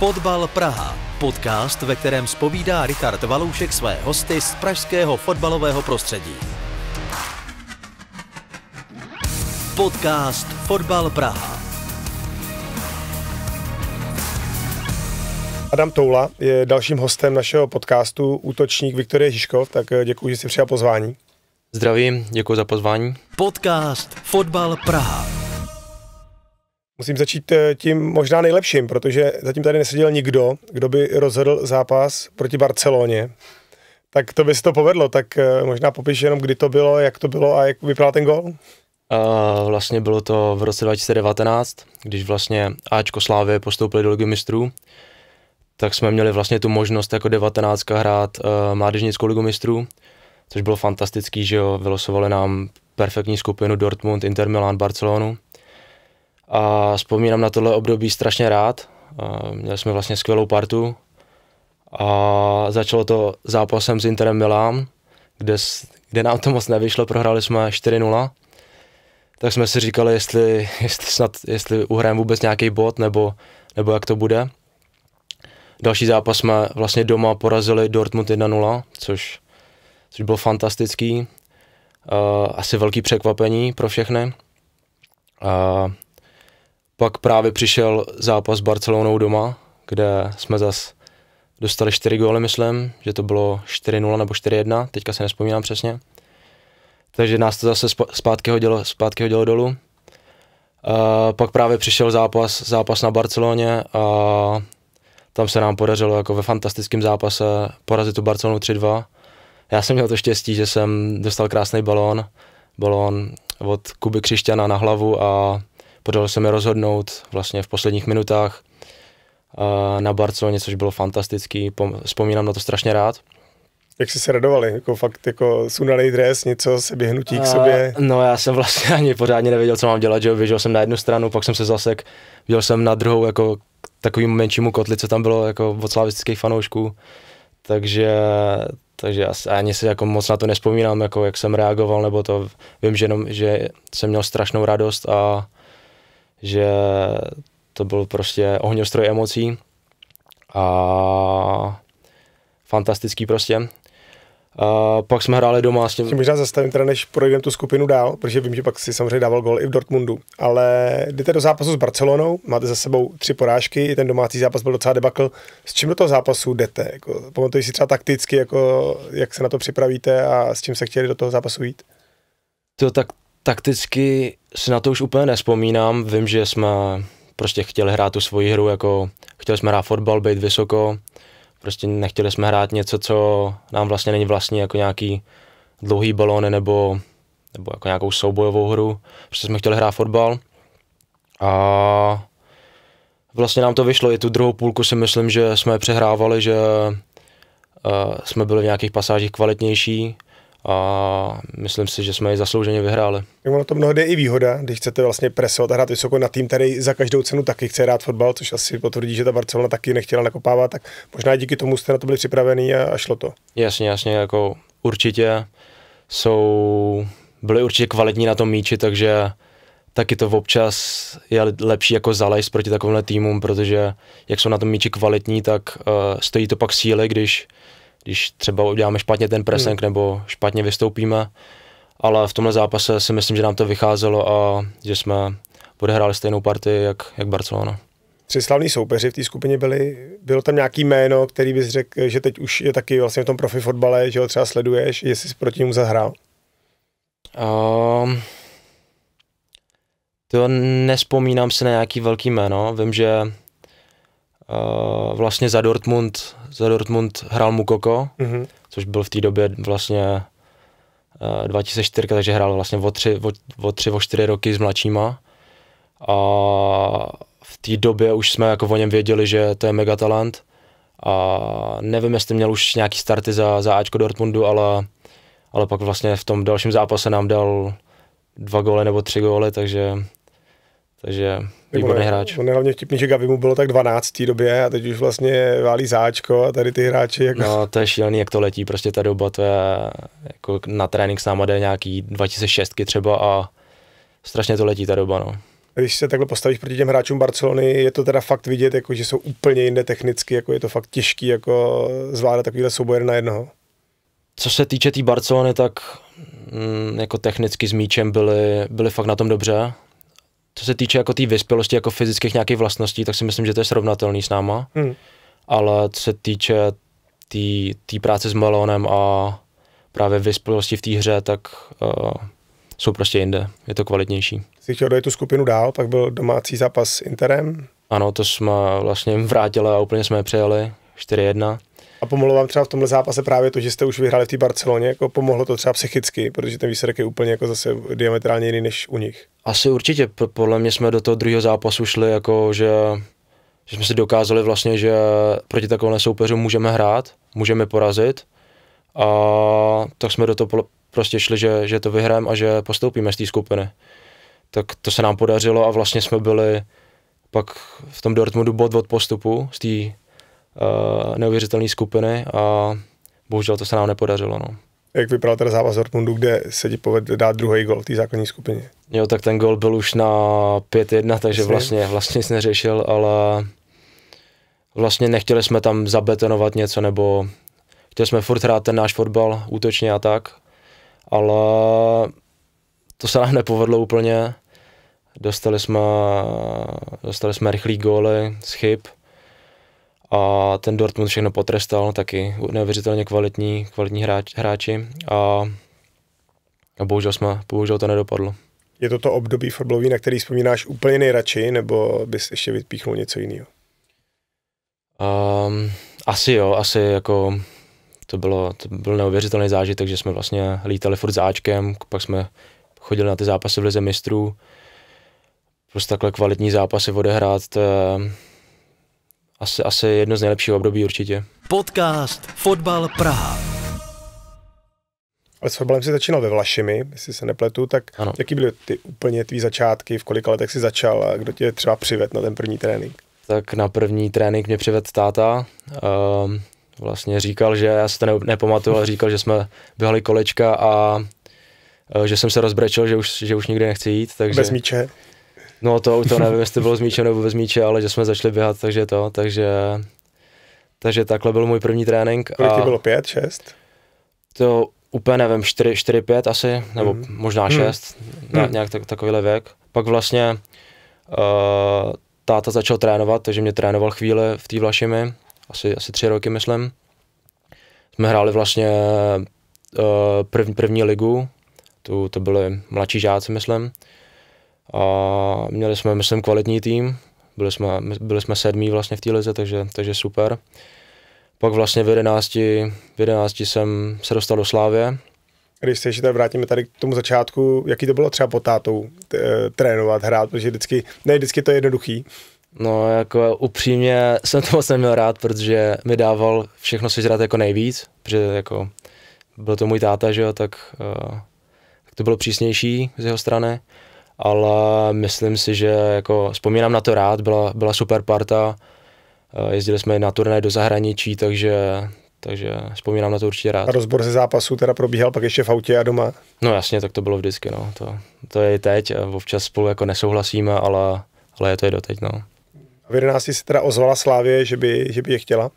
Fotbal Praha. Podcast, ve kterém spovídá Richard Valoušek své hosty z pražského fotbalového prostředí. Podcast Fotbal Praha. Adam Toula je dalším hostem našeho podcastu, útočník Viktorie Žižkov, tak eh, děkuji, že jsi přijal pozvání. Zdravím, děkuji za pozvání. Podcast Fotbal Praha. Musím začít eh, tím možná nejlepším, protože zatím tady neseděl nikdo, kdo by rozhodl zápas proti Barceloně. Tak to by se to povedlo, tak eh, možná popiš jenom, kdy to bylo, jak to bylo a jak vypadal ten gol? Uh, vlastně bylo to v roce 2019, když vlastně Ačko Slávě postoupili do Ligy mistrů, tak jsme měli vlastně tu možnost jako 19 hrát uh, mládežnickou Ligu mistrů, což bylo fantastický, že jo, vylosovali nám perfektní skupinu Dortmund, Inter Milan, Barcelonu a vzpomínám na tohle období strašně rád. A měli jsme vlastně skvělou partu. A začalo to zápasem s Interem Milán, kde, kde nám to moc nevyšlo, prohráli jsme 4-0. Tak jsme si říkali, jestli, jestli snad, jestli uhrajeme vůbec nějaký bod, nebo, nebo jak to bude. Další zápas jsme vlastně doma porazili Dortmund 1-0, což, což byl fantastický. Uh, asi velký překvapení pro všechny. Uh, pak právě přišel zápas s Barcelonou doma, kde jsme zas dostali 4 góly, myslím, že to bylo 4-0 nebo 4-1, teďka se nespomínám přesně. Takže nás to zase zpátky hodilo, zpátky hodilo dolů. A pak právě přišel zápas, zápas na Barceloně a tam se nám podařilo jako ve fantastickém zápase porazit tu Barcelonu 3-2. Já jsem měl to štěstí, že jsem dostal krásný balón, balón od Kuby Křišťana na hlavu a podalo se mi rozhodnout vlastně v posledních minutách eh, na Barceloně, což bylo fantastický. Vzpomínám na to strašně rád. Jak jsi se radovali? Jako fakt jako sundaný dres, něco, běhnutí k sobě? A, eh, no já jsem vlastně ani pořádně nevěděl, co mám dělat, že jo? Běžel jsem na jednu stranu, pak jsem se zasek, běžel jsem na druhou, jako k takovým menšímu kotli, co tam bylo, jako od slavistických fanoušků. Takže, takže ani se jako moc na to nespomínám, jako jak jsem reagoval, nebo to vím, že, jenom, že jsem měl strašnou radost a že to byl prostě ohňostroj emocí a fantastický prostě. A pak jsme hráli doma s tím. Tě možná zastavím teda, než projdeme tu skupinu dál, protože vím, že pak si samozřejmě dával gol i v Dortmundu, ale jdete do zápasu s Barcelonou, máte za sebou tři porážky, i ten domácí zápas byl docela debakl. S čím do toho zápasu jdete? Jako, pamatuješ si třeba takticky, jako, jak se na to připravíte a s čím se chtěli do toho zápasu jít? To tak takticky si na to už úplně nespomínám. Vím, že jsme prostě chtěli hrát tu svoji hru, jako chtěli jsme hrát fotbal, být vysoko, prostě nechtěli jsme hrát něco, co nám vlastně není vlastně jako nějaký dlouhý balón nebo, nebo jako nějakou soubojovou hru. Prostě jsme chtěli hrát fotbal a vlastně nám to vyšlo. I tu druhou půlku si myslím, že jsme přehrávali, že uh, jsme byli v nějakých pasážích kvalitnější, a myslím si, že jsme ji zaslouženě vyhráli. Ono to mnohdy je i výhoda, když chcete vlastně presovat a hrát vysoko na tým, který za každou cenu taky chce hrát fotbal, což asi potvrdí, že ta Barcelona taky nechtěla nakopávat, tak možná díky tomu jste na to byli připravený a, a šlo to. Jasně, jasně, jako určitě jsou, byli určitě kvalitní na tom míči, takže taky to občas je lepší jako zalejst proti takovému týmům, protože jak jsou na tom míči kvalitní, tak uh, stojí to pak síly, když když třeba uděláme špatně ten pressing hmm. nebo špatně vystoupíme, ale v tomhle zápase si myslím, že nám to vycházelo a že jsme podehráli stejnou partii jak, jak Barcelona. Tři slavní soupeři v té skupině byli. Bylo tam nějaký jméno, který bys řekl, že teď už je taky vlastně v tom profi fotbale, že ho třeba sleduješ, jestli jsi proti němu zahrál? Um, to nespomínám si na nějaký velký jméno. Vím, že uh, vlastně za Dortmund za Dortmund hrál Mukoko, mm-hmm. což byl v té době vlastně 2004, eh, takže hrál vlastně o tři, o, o tři, o čtyři roky s mladšíma. A v té době už jsme jako o něm věděli, že to je megatalent. A nevím, jestli měl už nějaký starty za, za Ačko Dortmundu, ale, ale pak vlastně v tom dalším zápase nám dal dva góly nebo tři góly, takže takže výborný hráč. On no, je hlavně vtipný, že Gavi mu bylo tak 12 době a teď už vlastně válí záčko a tady ty hráči jako... No to je šílený, jak to letí, prostě ta doba, to je jako na trénink s náma jde nějaký 2006 třeba a strašně to letí ta doba, no. Když se takhle postavíš proti těm hráčům Barcelony, je to teda fakt vidět, jako, že jsou úplně jinde technicky, jako je to fakt těžký jako zvládat takovýhle souboje na jednoho. Co se týče té tý Barcelony, tak mm, jako technicky s míčem byli, byli fakt na tom dobře co se týče jako té tý vyspělosti, jako fyzických nějakých vlastností, tak si myslím, že to je srovnatelný s náma. Hmm. Ale co se týče té tý, práce s Melonem a právě vyspělosti v té hře, tak uh, jsou prostě jinde. Je to kvalitnější. Jsi chtěl dojít tu skupinu dál, pak byl domácí zápas s Interem. Ano, to jsme vlastně vrátili a úplně jsme je přejeli. 4-1. A pomohlo vám třeba v tomhle zápase právě to, že jste už vyhráli v té Barceloně, jako pomohlo to třeba psychicky, protože ten výsledek je úplně jako zase diametrálně jiný než u nich. Asi určitě, podle mě jsme do toho druhého zápasu šli jako, že, že jsme si dokázali vlastně, že proti takovému soupeřu můžeme hrát, můžeme porazit a tak jsme do toho prostě šli, že, že to vyhrajeme a že postoupíme z té skupiny. Tak to se nám podařilo a vlastně jsme byli pak v tom Dortmundu bod od postupu z té Eh, neuvěřitelné skupiny a bohužel to se nám nepodařilo. No. Jak vypadal ten zápas Dortmundu, kde se ti povedl dát druhý gol v té základní skupině? Jo, tak ten gol byl už na 5-1, takže vlastně, vlastně nic neřešil, ale vlastně nechtěli jsme tam zabetonovat něco, nebo chtěli jsme furt hrát ten náš fotbal útočně a tak, ale to se nám nepovedlo úplně. Dostali jsme, dostali jsme rychlý góly z chyb, a ten Dortmund všechno potrestal no, taky, neuvěřitelně kvalitní, kvalitní hráč, hráči a, a bohužel, jsme, bohužel to nedopadlo. Je to to období fotbalový, na který vzpomínáš úplně nejradši, nebo bys ještě vypíchnul něco jiného? Um, asi jo, asi jako to, bylo, to byl neuvěřitelný zážitek, že jsme vlastně lítali furt za Ačkem, pak jsme chodili na ty zápasy v Lize mistrů, prostě takhle kvalitní zápasy odehrát, to je, asi, asi jedno z nejlepších období určitě. Podcast Fotbal Praha. Ale s fotbalem si začínal ve Vlašimi, jestli se nepletu, tak ano. jaký byly ty úplně tvý začátky, v kolika letech jsi začal a kdo tě třeba přivedl na ten první trénink? Tak na první trénink mě přivedl táta. Um, vlastně říkal, že, já se to nepamatuju, ale říkal, že jsme běhali kolečka a e, že jsem se rozbrečel, že už, že už nikdy nechci jít. Takže, Bez míče? No to, to nevím, jestli bylo z míče nebo bez míče, ale že jsme začali běhat, takže to, takže, takže takhle byl můj první trénink. Kolik ti bylo, pět, šest? To úplně nevím, čtyři pět asi, nebo mm. možná mhm. šest, mm. nějak tak, takovýhle věk. Pak vlastně uh, táta začal trénovat, takže mě trénoval chvíli v té Vlašimi, asi, asi tři roky myslím. Jsme hráli vlastně uh, první, první ligu, tu, to byly mladší žáci myslím a měli jsme, myslím, kvalitní tým, byli jsme, byli jsme sedmí vlastně v té lize, takže, takže super. Pak vlastně v 11, v 11 jsem se dostal do Slávě. Když se ještě vrátíme tady k tomu začátku, jaký to bylo třeba po tátou t- eh, trénovat, hrát, protože vždycky, ne vždycky to je jednoduchý. No jako upřímně jsem to moc neměl rád, protože mi dával všechno sežrat jako nejvíc, protože jako byl to můj táta, že jo, tak, uh, tak to bylo přísnější z jeho strany ale myslím si, že jako vzpomínám na to rád, byla, byla super parta, eh, jezdili jsme na turné do zahraničí, takže, takže vzpomínám na to určitě rád. A rozbor ze zápasu teda probíhal pak ještě v autě a doma? No jasně, tak to bylo vždycky, no. To, to je i teď, eh, občas spolu jako nesouhlasíme, ale, ale je to i doteď, no. A v 11 se teda ozvala Slávě, že by, že by je chtěla? Uh,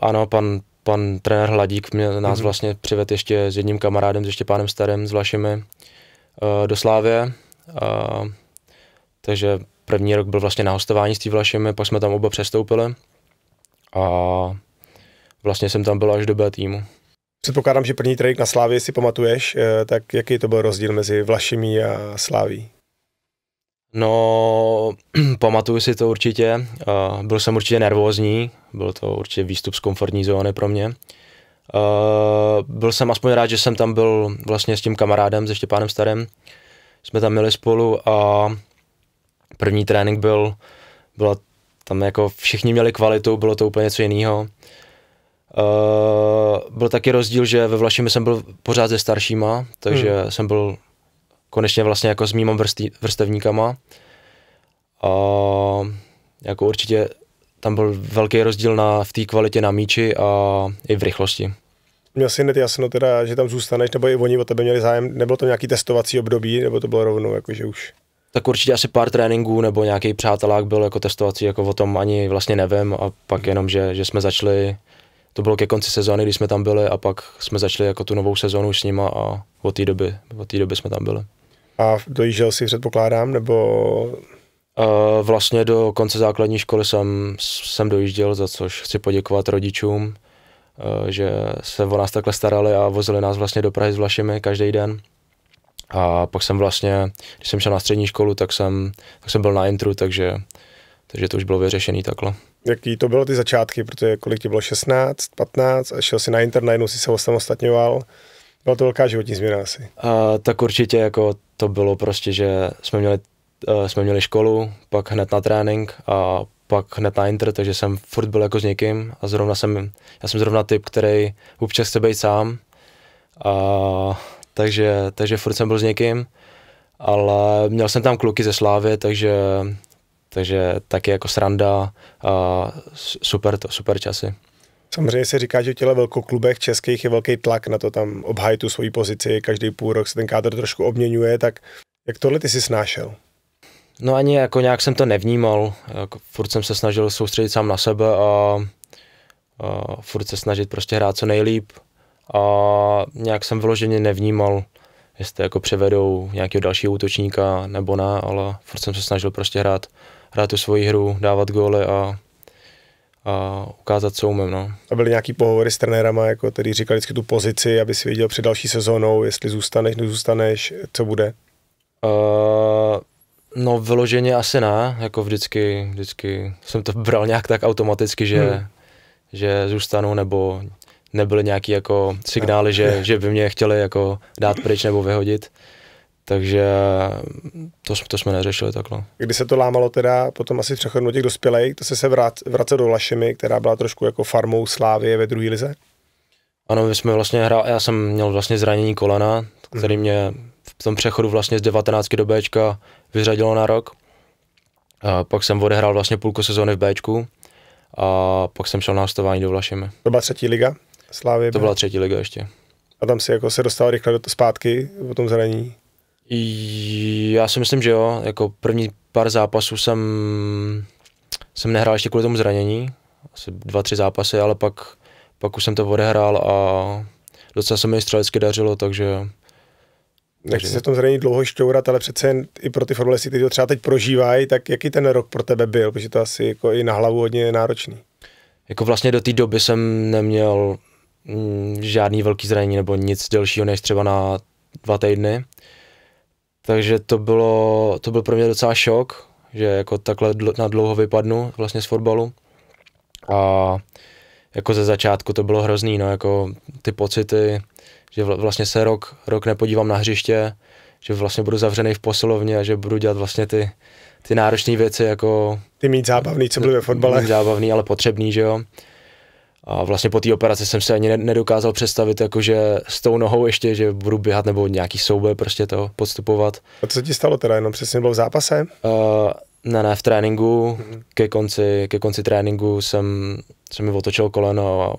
ano, pan, pan trenér Hladík mě, nás mm-hmm. vlastně přivedl ještě s jedním kamarádem, s ještě pánem Starem, s Vlašimi. Eh, do Slávě. Eh, takže první rok byl vlastně na hostování s Vlašemi, pak jsme tam oba přestoupili a vlastně jsem tam byl až do B týmu. Předpokládám, že první trénink na Slávě si pamatuješ, eh, tak jaký to byl rozdíl mezi Vlašimi a Sláví? No, pamatuju si to určitě. Byl jsem určitě nervózní, byl to určitě výstup z komfortní zóny pro mě. Eh, byl jsem aspoň rád, že jsem tam byl vlastně s tím kamarádem, se Štěpánem Starem. Jsme tam měli spolu a první trénink byl, byla tam jako všichni měli kvalitu, bylo to úplně něco jiného. Uh, byl taky rozdíl, že ve Vlašimi jsem byl pořád se staršíma, takže hmm. jsem byl konečně vlastně jako s mýma vrstý, vrstevníkama. A jako určitě tam byl velký rozdíl na, v té kvalitě na míči a i v rychlosti měl si hned jasno teda, že tam zůstaneš, nebo i oni o tebe měli zájem, nebylo to nějaký testovací období, nebo to bylo rovnou, jakože už? Tak určitě asi pár tréninků nebo nějaký přátelák byl jako testovací, jako o tom ani vlastně nevím a pak jenom, že, že jsme začali, to bylo ke konci sezóny, kdy jsme tam byli a pak jsme začali jako tu novou sezónu s nima a od té doby, od té doby jsme tam byli. A dojížděl si předpokládám, nebo Vlastně do konce základní školy jsem, jsem dojížděl, za což chci poděkovat rodičům, Eh, že se o nás takhle starali a vozili nás vlastně do Prahy s Vlašimi každý den. A pak jsem vlastně, když jsem šel na střední školu, tak jsem, tak jsem byl na intru, takže, takže to už bylo vyřešený takhle. Jaký to bylo ty začátky, protože kolik ti bylo 16, 15 a šel si na intern, najednou si se osamostatňoval. Byla to velká životní změna asi. A, tak určitě jako to bylo prostě, že jsme měli, uh, jsme měli školu, pak hned na trénink a pak hned na Inter, takže jsem furt byl jako s někým a zrovna jsem, já jsem zrovna typ, který občas chce být sám, a, takže, takže furt jsem byl s někým, ale měl jsem tam kluky ze Slávy, takže, takže taky jako sranda a super to, super časy. Samozřejmě se říká, že v těle klubech českých je velký tlak na to tam obhájit tu svoji pozici, každý půl rok se ten kádr trošku obměňuje, tak jak tohle ty si snášel? No ani jako nějak jsem to nevnímal, jako furt jsem se snažil soustředit sám na sebe a, a furt se snažit prostě hrát co nejlíp a nějak jsem vyloženě nevnímal, jestli jako převedou nějakého dalšího útočníka nebo ne, ale furt jsem se snažil prostě hrát, hrát tu svoji hru, dávat góly a, a ukázat, co umím. No. A byly nějaký pohovory s trenérama, jako tedy říkal vždycky tu pozici, aby si věděl před další sezónou, jestli zůstaneš, nezůstaneš, co bude? Uh, No vyloženě asi ne, jako vždycky, vždycky jsem to bral nějak tak automaticky, že, hmm. že zůstanu nebo nebyly nějaký jako signály, no. že, že by mě chtěli jako dát pryč nebo vyhodit. Takže to, to jsme neřešili takhle. Kdy se to lámalo teda potom asi přechodnou těch dospělej, to se se vrát, vracel do Lašimi, která byla trošku jako farmou slávy ve druhé lize? Ano, my jsme vlastně hrál, já jsem měl vlastně zranění kolena, hmm. který mě tom přechodu vlastně z 19 do Bčka vyřadilo na rok. A pak jsem odehrál vlastně půlku sezóny v Bčku a pak jsem šel na hostování do Vlašimi. To byla třetí liga? Slávě to byla třetí liga ještě. A tam si jako se dostal rychle do, to zpátky po tom zranění? Já si myslím, že jo. Jako první pár zápasů jsem, jsem nehrál ještě kvůli tomu zranění. Asi dva, tři zápasy, ale pak, pak už jsem to odehrál a docela se mi střelecky dařilo, takže Nechci se v tom zranění dlouho šťourat, ale přece jen i pro ty fotbalisty, kteří to třeba teď prožívají, tak jaký ten rok pro tebe byl? Protože to asi jako i na hlavu hodně náročný. Jako vlastně do té doby jsem neměl mm, žádný velký zranění nebo nic delšího než třeba na dva týdny. Takže to, bylo, to byl pro mě docela šok, že jako takhle dl- na dlouho vypadnu vlastně z fotbalu. A jako ze začátku to bylo hrozný, no, jako ty pocity, že vlastně se rok, rok nepodívám na hřiště, že vlastně budu zavřený v posilovně a že budu dělat vlastně ty, ty náročné věci jako... Ty mít zábavný, co byly ve fotbale. Mít zábavný, ale potřebný, že jo. A vlastně po té operaci jsem se ani nedokázal představit, jakože s tou nohou ještě, že budu běhat nebo nějaký souboj prostě to podstupovat. A co ti stalo teda, jenom přesně bylo v zápase? Uh, ne, ne, v tréninku, ke, konci, ke konci tréninku jsem, jsem mi otočil koleno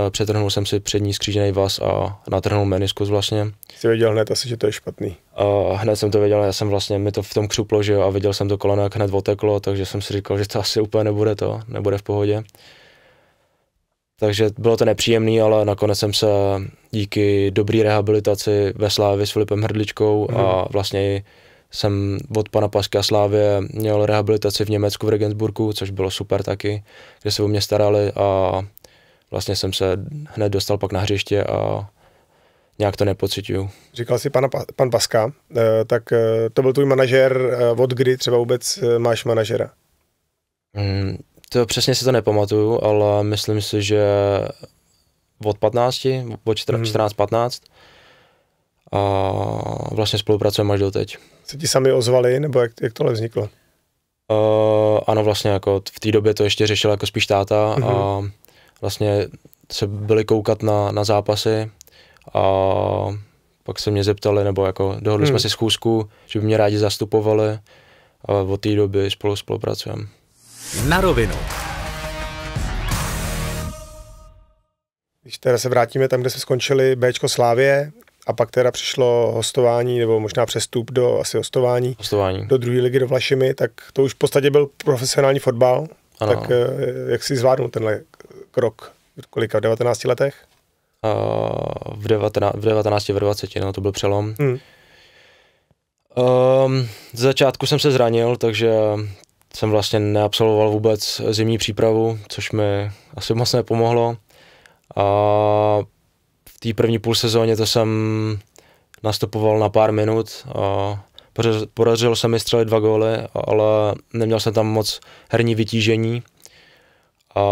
a přetrhnul jsem si přední skřížený vaz a natrhnul meniskus vlastně. Jsi věděl hned asi, že to je špatný. A hned jsem to věděl, já jsem vlastně, mi to v tom křuplo, že jo, a viděl jsem to koleno, jak hned oteklo, takže jsem si říkal, že to asi úplně nebude to, nebude v pohodě. Takže bylo to nepříjemné, ale nakonec jsem se díky dobré rehabilitaci ve Slávě s Filipem Hrdličkou mm. a mhm. vlastně i jsem od pana Paska Slávě měl rehabilitaci v Německu v Regensburgu, což bylo super taky, kde se o mě starali a vlastně jsem se hned dostal pak na hřiště a nějak to nepocituju. Říkal jsi pana, pan Paska, eh, tak eh, to byl tvůj manažer, eh, od kdy třeba vůbec máš manažera? Hmm, to přesně si to nepamatuju, ale myslím si, že od 15, od 14, hmm. 14 15, a vlastně spolupracujeme až doteď. Se ti sami ozvali, nebo jak, jak tohle vzniklo? Uh, ano, vlastně jako v té době to ještě řešil jako spíš táta mm-hmm. a mhm. vlastně se byli koukat na, na zápasy a pak se mě zeptali, nebo jako dohodli hmm. jsme mhm. si schůzku, že by mě rádi zastupovali a od té doby spolu spolupracujeme. Na rovinu. Když teda se vrátíme tam, kde jsme skončili, Bčko Slávě, a pak teda přišlo hostování, nebo možná přestup do asi hostování, hostování. do druhé ligy do Vlašimi, tak to už v podstatě byl profesionální fotbal. Ano. Tak eh, jak si zvládnul tenhle krok? Kolika? V 19 letech? Uh, v, 19, v 19, v 20, no to byl přelom. Hmm. Um, z začátku jsem se zranil, takže jsem vlastně neabsolvoval vůbec zimní přípravu, což mi asi moc nepomohlo. A v té první půl sezóně to jsem nastupoval na pár minut a podařilo se mi střelit dva góly, ale neměl jsem tam moc herní vytížení a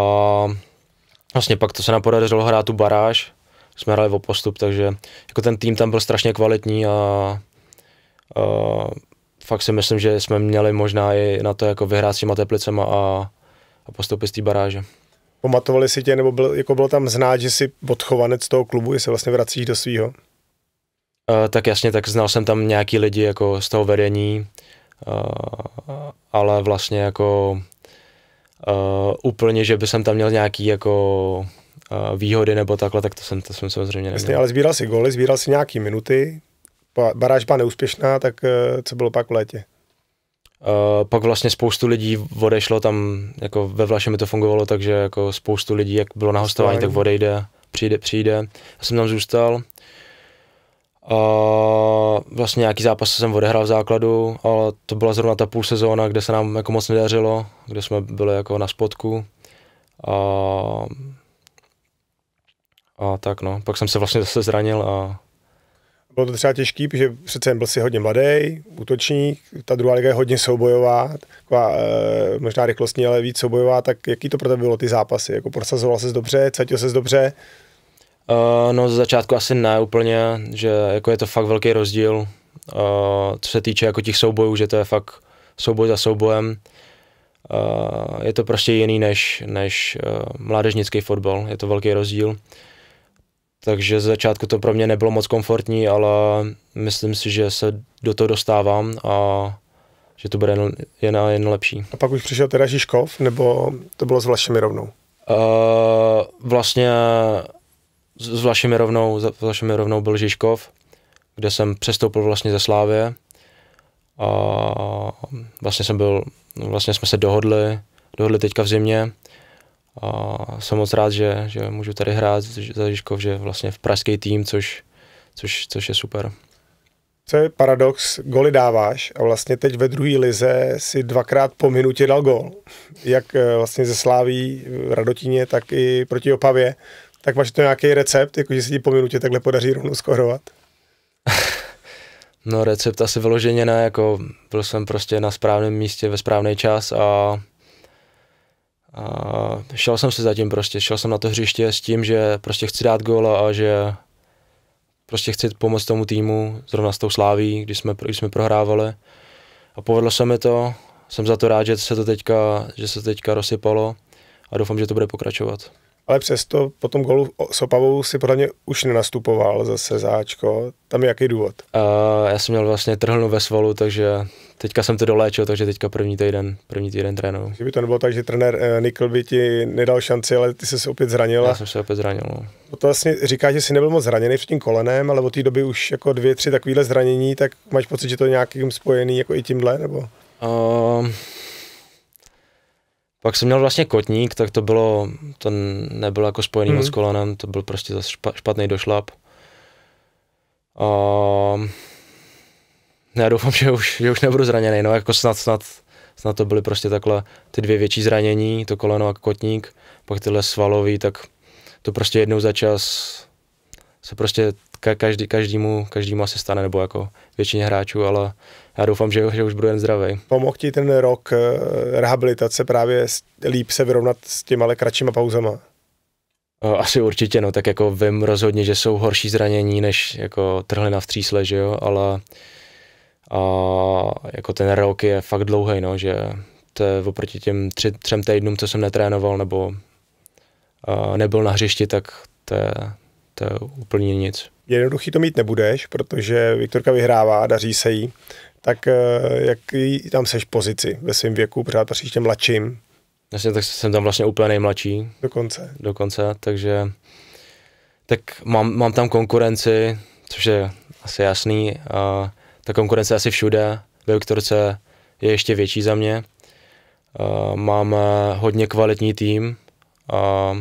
vlastně pak to se nám podařilo hrát tu baráž, jsme hráli o postup, takže jako ten tým tam byl strašně kvalitní a, a fakt si myslím, že jsme měli možná i na to jako vyhrát s těma teplicema a, a postupit z té baráže pamatovali si tě, nebo byl, jako bylo tam znát, že jsi odchovanec toho klubu, že se vlastně vracíš do svého? Uh, eh, tak jasně, tak znal jsem tam nějaký lidi jako z toho vedení, uh, ale vlastně jako uh, úplně, že by jsem tam měl nějaký jako uh, výhody nebo takhle, tak to jsem, to jsem samozřejmě neměl. Jasně, ale sbíral si góly, sbíral si nějaký minuty, baráž byla neúspěšná, tak uh, co bylo pak v létě? Uh, pak vlastně spoustu lidí odešlo tam, jako ve Vlaše mi to fungovalo, takže jako spoustu lidí, jak bylo na hostování, tak odejde, přijde, přijde. Já jsem tam zůstal. A uh, vlastně nějaký zápas jsem odehrál v základu, ale to byla zrovna ta půl sezóna, kde se nám jako moc nedařilo, kde jsme byli jako na spodku. A, uh, a tak no, pak jsem se vlastně zase zranil a bylo to třeba těžký, protože přece jen byl si hodně mladý, útočník, ta druhá liga je hodně soubojová, taková, eh, možná rychlostní, ale víc soubojová, tak jaký to pro tebe bylo ty zápasy? Jako prosazoval ses dobře, cítil ses dobře? Uh, no ze začátku asi ne úplně, že jako je to fakt velký rozdíl, uh, co se týče jako těch soubojů, že to je fakt souboj za soubojem. Uh, je to prostě jiný než, než uh, mládežnický fotbal, je to velký rozdíl. Takže z začátku to pro mě nebylo moc komfortní, ale myslím si, že se do toho dostávám a že to bude jen, jen, jen lepší. A pak už přišel teda Žižkov, nebo to bylo s Vlašemi rovnou? Uh, eh, vlastně s Vlašemi rovnou, s Vlašemi rovnou byl Žižkov, kde jsem přestoupil vlastně ze Slávě. A vlastně jsem byl, vlastně jsme se dohodli, dohodli teďka v zimě a jsem moc rád, že, že můžu tady hrát za Žižkov, že vlastně v pražský tým, což, což, což je super. Co je paradox, goly dáváš a vlastně teď ve druhé lize si dvakrát po minutě dal gol. Jak eh, vlastně ze Sláví v eh, Radotíně, tak i proti Opavě. Tak máš to nějaký recept, jakože si ti po minutě takhle podaří rovnou skorovat? no recept asi vyloženě ne, jako byl jsem prostě na správném místě ve správný čas a a šel jsem se zatím prostě, šel jsem na to hřiště s tím, že prostě chci dát gól a že prostě chci pomoct tomu týmu, zrovna s tou sláví, když jsme, když jsme prohrávali. A povedlo se mi to, jsem za to rád, že se to teďka, že se teďka rozsypalo a doufám, že to bude pokračovat. Ale přesto po tom golu s Opavou si podle mě už nenastupoval zase záčko. Tam je jaký důvod? Uh, já jsem měl vlastně trhlnu ve svalu, takže teďka jsem to doléčil, takže teďka první týden, první týden trénuju. Že by to nebylo tak, že trenér eh, Nikl by ti nedal šanci, ale ty jsi se opět zranil. Já jsem se opět zranil. No. no. to vlastně říká, že jsi nebyl moc zraněný před tím kolenem, ale od té doby už jako dvě, tři takovéhle zranění, tak máš pocit, že to je nějakým spojený jako i tímhle, nebo? Uh, pak jsem měl vlastně kotník, tak to bylo, to nebylo jako spojený mm. moc mhm. s kolenem, to byl prostě špa, špatný došlap. Uh, já doufám, že už, že už nebudu zraněný, no jako snad, snad, snad to byly prostě takhle ty dvě větší zranění, to koleno a kotník, pak tyhle svalový, tak to prostě jednou za čas se prostě ka- každý, každému, každému asi stane, nebo jako většině hráčů, ale já doufám, že, že už budu jen zdravý. Pomohl ti ten rok eh, rehabilitace právě líp se vyrovnat s těma ale kratšíma pauzama? Eh, asi určitě, no, tak jako vím rozhodně, že jsou horší zranění než jako trhlina v třísle, že jo, ale a jako ten rok je fakt dlouhý, no, že to je oproti těm tři, třem týdnům, co jsem netrénoval nebo uh, nebyl na hřišti, tak to je, to je úplně nic. Jednoduchý to mít nebudeš, protože Viktorka vyhrává, daří se jí. Tak uh, e, jak tam seš pozici ve svém věku, pořád patříš těm mladším? Vlastně tak jsem tam vlastně úplně nejmladší. Dokonce. Dokonce, takže tak mám, mám tam konkurenci, což je asi jasný. Uh, ta konkurence asi všude, ve Viktorce je ještě větší za mě. Eh, Mám hodně kvalitní tým a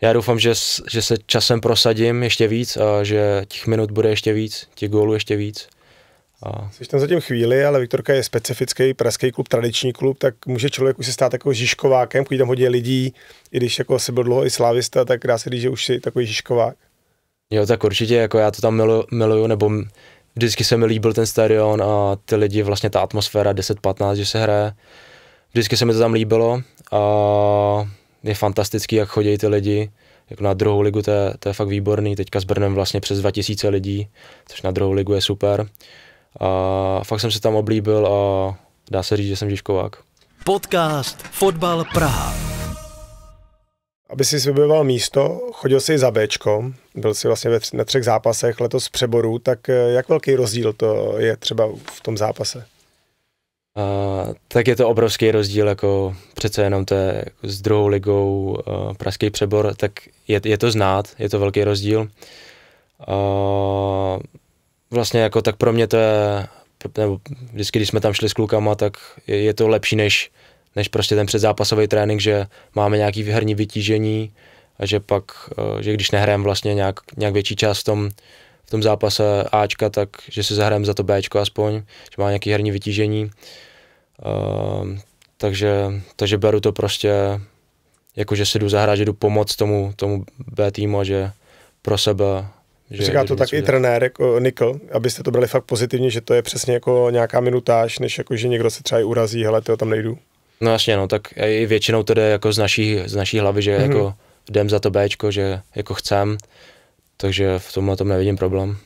já doufám, že, že se časem prosadím ještě víc a že těch minut bude ještě víc, těch gólů ještě víc. A... Jsi tam zatím chvíli, ale Viktorka je specifický pražský klub, tradiční klub, tak může člověk už se stát jako žižkovákem, když tam hodně lidí, i když jako se byl dlouho i slavista, tak dá se říct, že už jsi takový žižkovák. Jo, tak určitě, jako já to tam milu, miluju, nebo Vždycky se mi líbil ten stadion a ty lidi, vlastně ta atmosféra 10-15, že se hraje. Vždycky se mi to tam líbilo a je fantastický, jak chodí ty lidi. Jako na druhou ligu, to je, to je fakt výborný. Teďka s Brnem vlastně přes 2000 lidí, což na druhou ligu je super. A fakt jsem se tam oblíbil a dá se říct, že jsem Žižkovák. Podcast Fotbal Praha aby si vybojoval místo, chodil si za Bčko, byl si vlastně ve tř- na třech zápasech letos přeboru, tak eh, jak velký rozdíl to je třeba v tom zápase? Uh, tak je to obrovský rozdíl, jako přece jenom to je jako s druhou ligou uh, Pražský přebor, tak je, je to znát, je to velký rozdíl. Uh, vlastně jako tak pro mě to je, nebo vždycky, když jsme tam šli s klukama, tak je, je to lepší, než než prostě ten předzápasový trénink, že máme nějaký herní vytížení a že pak, eh, že když nehrám vlastně nějak, nějak větší část v tom, v tom zápase Ačka, tak že si zahrajeme za to Bčko aspoň, že má nějaký herní vytížení. Uh, takže, takže beru to prostě jako, že si jdu zahrát, že jdu pomoct tomu, tomu B týmu a že pro sebe že Říká to tak i trenér jako Nikl, abyste to brali fakt pozitivně, že to je přesně jako nějaká minutáž, než jako, že někdo se třeba i urazí, hele, to tam nejdu. No jasně, no, tak i většinou to jde jako z naší, z naší hlavy, že mm-hmm. jako jdem za to B, že jako chcem, takže v tomhle tom nevidím problém.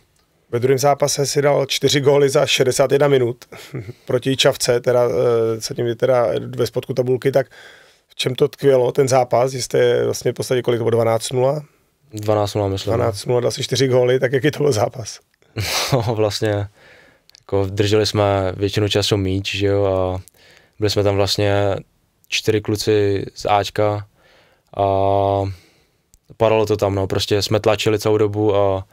Ve druhém zápase si dal čtyři góly za 61 minut proti Čavce, teda eh, se tím teda ve spodku tabulky, tak v čem to tkvělo, ten zápas, jste vlastně v podstatě kolik, bylo 12-0? 12-0 myslím. 12-0, no. dal si čtyři góly, tak jaký to byl zápas? No vlastně, jako drželi jsme většinu času míč, že jo, a byli jsme tam vlastně čtyři kluci z Ačka a padalo to tam, no, prostě jsme tlačili celou dobu a,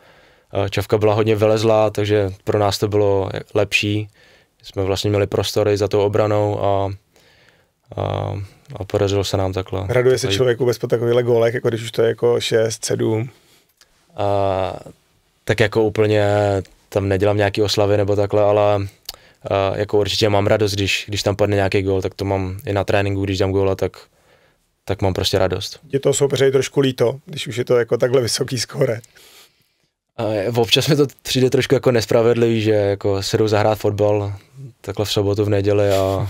čavka byla hodně vylezlá, takže pro nás to bylo lepší. Jsme vlastně měli prostory za tou obranou a, a, a podařilo se nám takhle. Raduje se člověk vůbec po takovýchhle gólech, jako když už to je jako 6, 7? A, tak jako úplně tam nedělám nějaký oslavy nebo takhle, ale a jako určitě mám radost, když, když tam padne nějaký gol, tak to mám i na tréninku, když dám góla, tak, tak mám prostě radost. Je to soupeře trošku líto, když už je to jako takhle vysoký skóre. A občas mi to přijde trošku jako nespravedlivý, že jako se jdu zahrát fotbal takhle v sobotu, v neděli a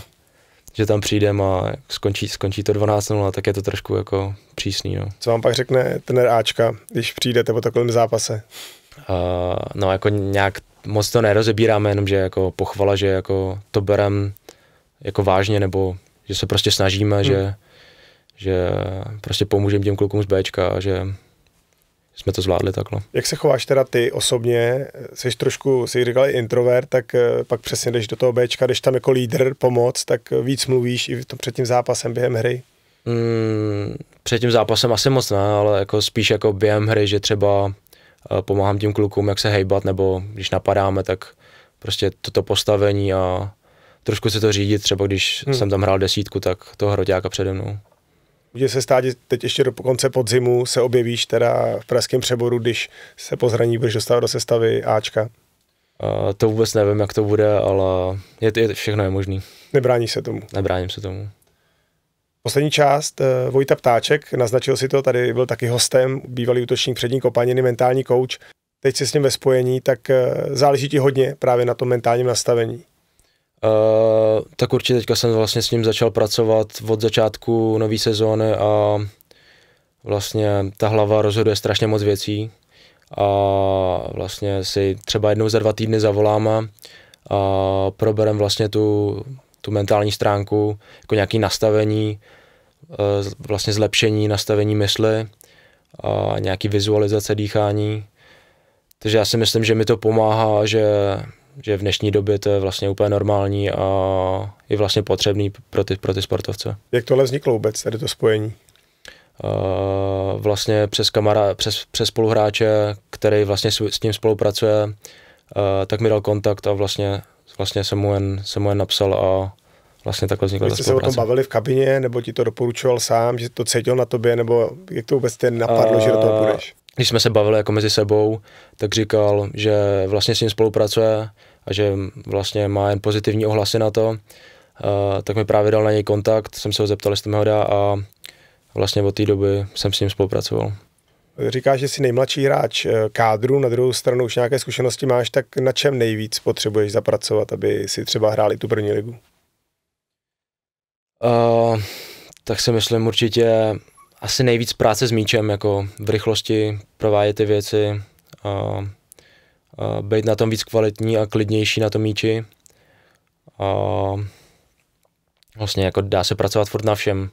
že tam přijdem a skončí, skončí to 12-0, tak je to trošku jako přísný. No. Co vám pak řekne trenér Ačka, když přijdete po takovém zápase? Uh, no jako nějak moc to nerozebíráme, jenom že jako pochvala, že jako to berem jako vážně, nebo že se prostě snažíme, hmm. že, že prostě pomůžeme těm klukům z Bčka a že jsme to zvládli takhle. Jak se chováš teda ty osobně? Jsi trošku, jsi říkal introvert, tak eh, pak přesně jdeš do toho Bčka, jdeš tam jako lídr pomoc, tak víc mluvíš i v tom před tím zápasem během hry? Mm, před tím zápasem asi moc ne, ale jako spíš jako během hry, že třeba pomáhám tím klukům, jak se hejbat, nebo když napadáme, tak prostě toto postavení a trošku se to řídit, třeba když hmm. jsem tam hrál desítku, tak toho hroťáka přede mnou. Může se stát, že teď ještě do konce podzimu se objevíš teda v pražském přeboru, když se po zraní budeš dostávat do sestavy Ačka? Uh, to vůbec nevím, jak to bude, ale je, je, všechno je možný. Nebrání se tomu? Nebráním se tomu. Poslední část, eh, Vojta Ptáček, naznačil si to, tady byl taky hostem, bývalý útočník přední kopaniny, mentální kouč, teď se s ním ve spojení, tak eh, záleží ti hodně právě na tom mentálním nastavení. Uh, tak určitě teďka jsem vlastně s ním začal pracovat od začátku nové sezóny a vlastně ta hlava rozhoduje strašně moc věcí a vlastně si třeba jednou za dva týdny zavoláme a proberem vlastně tu tu mentální stránku, jako nějaké nastavení, eh, vlastně zlepšení nastavení mysli a nějaký vizualizace dýchání. Takže já si myslím, že mi to pomáhá, že, že v dnešní době to je vlastně úplně normální a je vlastně potřebný pro ty, pro ty sportovce. Jak tohle vzniklo vůbec, tady to spojení? Uh, vlastně přes, kamara, přes, přes spoluhráče, který vlastně s, s ním spolupracuje, uh, tak mi dal kontakt a vlastně vlastně jsem mu jen, jsem mu jen napsal a vlastně takhle vznikla ta se o tom bavili v kabině, nebo ti to doporučoval sám, že to cítil na tobě, nebo jak to vůbec ten napadlo, a... že do toho půjdeš? Když jsme se bavili jako mezi sebou, tak říkal, že vlastně s ním spolupracuje a že vlastně má jen pozitivní ohlasy na to, Uh, tak mi právě dal na něj kontakt, jsem se ho zeptal, jestli mi ho dá a vlastně od té doby jsem s ním spolupracoval. Říkáš, že jsi nejmladší hráč eh, kádru, na druhou stranu už nějaké zkušenosti máš, tak na čem nejvíc potřebuješ zapracovat, aby si třeba hráli tu první ligu? Uh, tak si myslím určitě asi nejvíc práce s míčem, jako v rychlosti provádět ty věci, uh, uh, být na tom víc kvalitní a klidnější na tom míči. Uh, vlastně jako dá se pracovat furt na všem.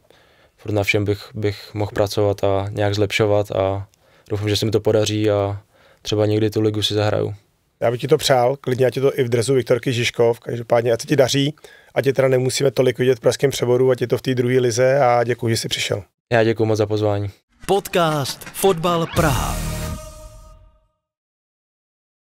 Furt na všem bych, bych mohl pracovat a nějak zlepšovat a doufám, že se mi to podaří a třeba někdy tu ligu si zahraju. Já bych ti to přál, klidně ať to i v drezu Viktorky Žižkov, každopádně ať se ti daří, ať tě teda nemusíme tolik vidět v pražském přeboru, ať je to v té druhé lize a děkuji, že jsi přišel. Já děkuji moc za pozvání. Podcast Fotbal Praha.